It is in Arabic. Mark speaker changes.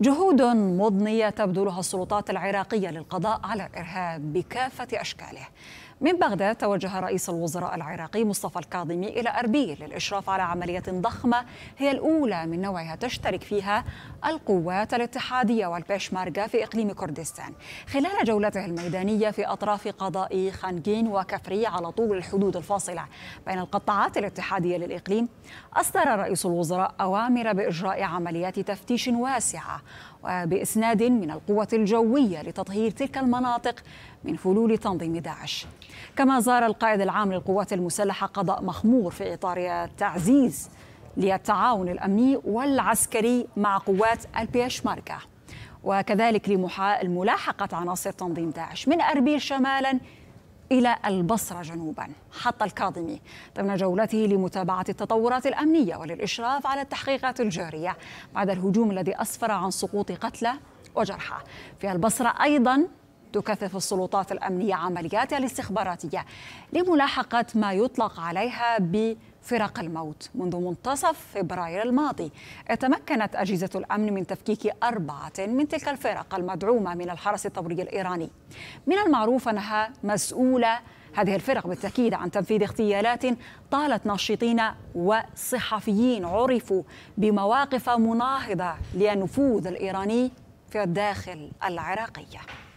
Speaker 1: جهود مضنيه تبذلها السلطات العراقيه للقضاء على الارهاب بكافه اشكاله من بغداد توجه رئيس الوزراء العراقي مصطفى الكاظمي الى اربيل للاشراف على عمليه ضخمه هي الاولى من نوعها تشترك فيها القوات الاتحاديه والبيشماركه في اقليم كردستان خلال جولته الميدانيه في اطراف قضاء خانجين وكفري على طول الحدود الفاصله بين القطاعات الاتحاديه للاقليم اصدر رئيس الوزراء اوامر باجراء عمليات تفتيش واسعه وبإسناد من القوة الجوية لتطهير تلك المناطق من فلول تنظيم داعش كما زار القائد العام للقوات المسلحة قضاء مخمور في إطار تعزيز للتعاون الأمني والعسكري مع قوات البيشماركة وكذلك لملاحقة عناصر تنظيم داعش من أربيل شمالا إلى البصرة جنوبا حتى الكاظمي ضمن جولته لمتابعة التطورات الأمنية وللإشراف على التحقيقات الجارية بعد الهجوم الذي أسفر عن سقوط قتلى وجرحى في البصرة أيضا تكثف السلطات الأمنية عملياتها الاستخباراتية لملاحقة ما يطلق عليها ب فرق الموت منذ منتصف فبراير الماضي تمكنت أجهزة الأمن من تفكيك أربعة من تلك الفرق المدعومة من الحرس الثوري الإيراني من المعروف أنها مسؤولة هذه الفرق بالتأكيد عن تنفيذ اغتيالات طالت ناشطين وصحفيين عرفوا بمواقف مناهضة للنفوذ الإيراني في الداخل العراقي